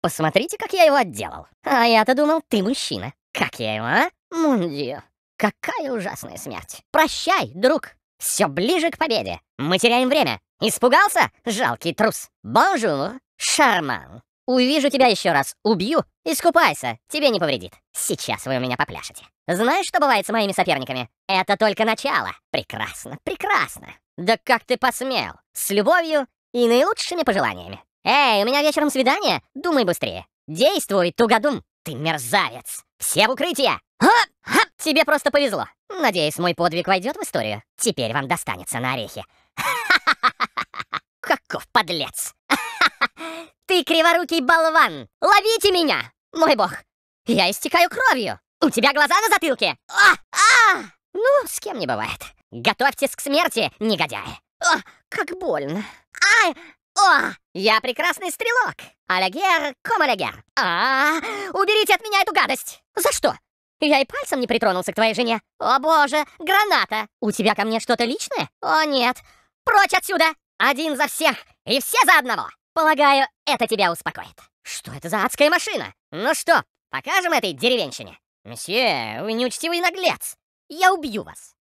Посмотрите, как я его отделал. А я-то думал, ты мужчина. Как я его, а? Мундио. Какая ужасная смерть. Прощай, друг. Все ближе к победе. Мы теряем время. Испугался? Жалкий трус. Бонжур, шарман. Увижу тебя еще раз. Убью. Искупайся. Тебе не повредит. Сейчас вы у меня попляшете. Знаешь, что бывает с моими соперниками? Это только начало. Прекрасно, прекрасно. Да как ты посмел? С любовью и наилучшими пожеланиями. «Эй, у меня вечером свидание? Думай быстрее! Действуй, тугодум! Ты мерзавец! Все в укрытие! Хоп! Тебе просто повезло! Надеюсь, мой подвиг войдет в историю. Теперь вам достанется на орехи!» «Каков подлец! Ты криворукий болван! Ловите меня! Мой бог! Я истекаю кровью! У тебя глаза на затылке! А! А! Ну, с кем не бывает. Готовьтесь к смерти, негодяи! О, как больно! Ай! я прекрасный стрелок! Алягер, ком алягер! А, -а, а, уберите от меня эту гадость! За что? Я и пальцем не притронулся к твоей жене. О боже, граната! У тебя ко мне что-то личное? О нет, прочь отсюда! Один за всех и все за одного! Полагаю, это тебя успокоит. Что это за адская машина? Ну что, покажем этой деревенщине? Месье, вы неучтивый наглец. Я убью вас.